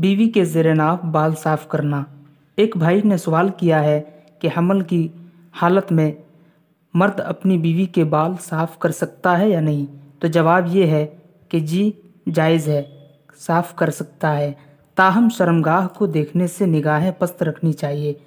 बीवी के जेरनाब बाल साफ करना एक भाई ने सवाल किया है कि हमल की हालत में मर्द अपनी बीवी के बाल साफ कर सकता है या नहीं तो जवाब ये है कि जी जायज़ है साफ कर सकता है ताहम शर्मगाह को देखने से निगाहें पस्त रखनी चाहिए